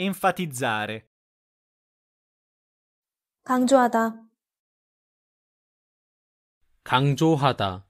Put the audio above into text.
enfatizzare 강조하다 강조하다